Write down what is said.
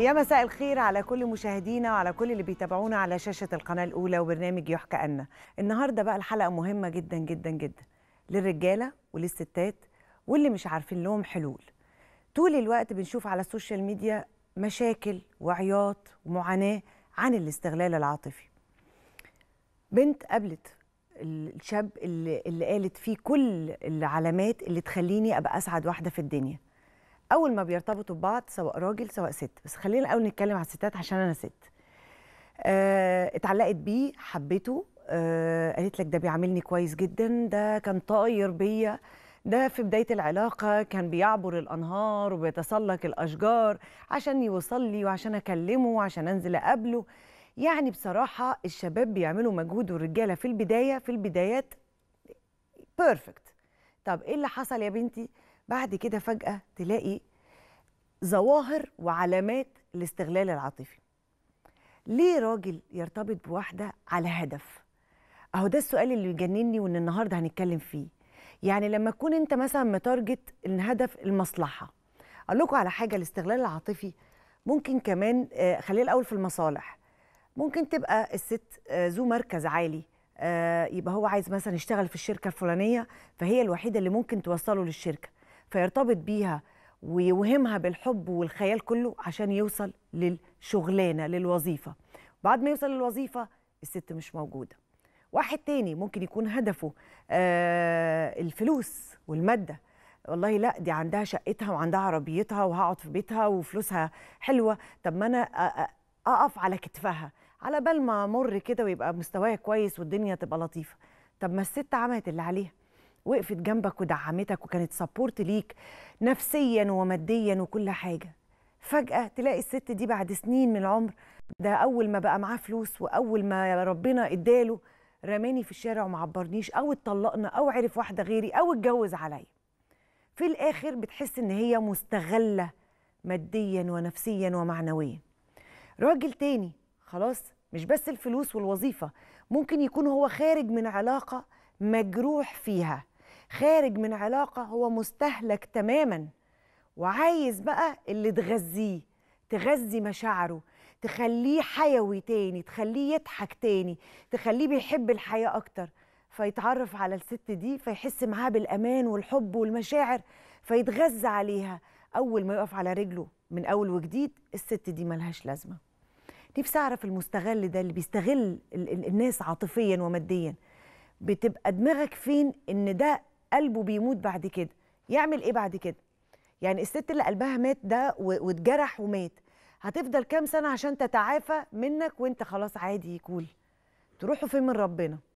يا مساء الخير على كل مشاهدينا وعلى كل اللي بيتابعونا على شاشة القناة الأولى وبرنامج يحكى أنا النهاردة بقى الحلقة مهمة جدا جدا جدا للرجالة وللستات واللي مش عارفين لهم حلول طول الوقت بنشوف على السوشيال ميديا مشاكل وعياط ومعاناة عن الاستغلال العاطفي بنت قابلت الشاب اللي, اللي قالت فيه كل العلامات اللي تخليني أبقى أسعد واحدة في الدنيا اول ما بيرتبطوا ببعض سواء راجل سواء ست بس خلينا الاول نتكلم على الستات عشان انا ست آه اتعلقت بيه حبيته آه قالت لك ده بيعاملني كويس جدا ده كان طاير بيا ده في بداية العلاقة كان بيعبر الأنهار وبيتسلق الأشجار عشان يوصل لي وعشان أكلمه وعشان أنزل أقابله يعني بصراحة الشباب بيعملوا مجهود والرجالة في البداية في البدايات بيرفكت طب إيه اللي حصل يا بنتي؟ بعد كده فجأة تلاقي ظواهر وعلامات الاستغلال العاطفي ليه راجل يرتبط بواحده على هدف اهو ده السؤال اللي بيجنني وان النهارده هنتكلم فيه يعني لما تكون انت مثلا متارجت ان هدف المصلحه اقول لكم على حاجه الاستغلال العاطفي ممكن كمان آه، خلينا الاول في المصالح ممكن تبقى الست آه، ذو مركز عالي آه، يبقى هو عايز مثلا يشتغل في الشركه الفلانيه فهي الوحيده اللي ممكن توصله للشركه فيرتبط بيها ويوهمها بالحب والخيال كله عشان يوصل للشغلانه للوظيفه بعد ما يوصل للوظيفه الست مش موجوده واحد تاني ممكن يكون هدفه آه الفلوس والماده والله لا دي عندها شقتها وعندها عربيتها وهقعد في بيتها وفلوسها حلوه طب ما انا اقف على كتفها على بال ما امر كده ويبقى مستوايا كويس والدنيا تبقى لطيفه طب ما الست عملت اللي عليها وقفت جنبك ودعمتك وكانت سبورت ليك نفسيا وماديا وكل حاجه فجاه تلاقي الست دي بعد سنين من العمر ده اول ما بقى معاه فلوس واول ما ربنا اداله رماني في الشارع وما عبرنيش او اتطلقنا او عرف واحده غيري او اتجوز عليا في الاخر بتحس ان هي مستغله ماديا ونفسيا ومعنويا راجل تاني خلاص مش بس الفلوس والوظيفه ممكن يكون هو خارج من علاقه مجروح فيها خارج من علاقه هو مستهلك تماما وعايز بقى اللي تغذيه تغذي مشاعره تخليه حيوي تاني تخليه يضحك تاني تخليه بيحب الحياه اكتر فيتعرف على الست دي فيحس معاها بالامان والحب والمشاعر فيتغذى عليها اول ما يقف على رجله من اول وجديد الست دي ملهاش لازمه نفسي اعرف المستغل ده اللي بيستغل الناس عاطفيا وماديا بتبقى دماغك فين ان ده قلبه بيموت بعد كده يعمل ايه بعد كده يعني الست اللي قلبها مات ده واتجرح ومات هتفضل كام سنه عشان تتعافى منك وانت خلاص عادي كول تروحوا فين من ربنا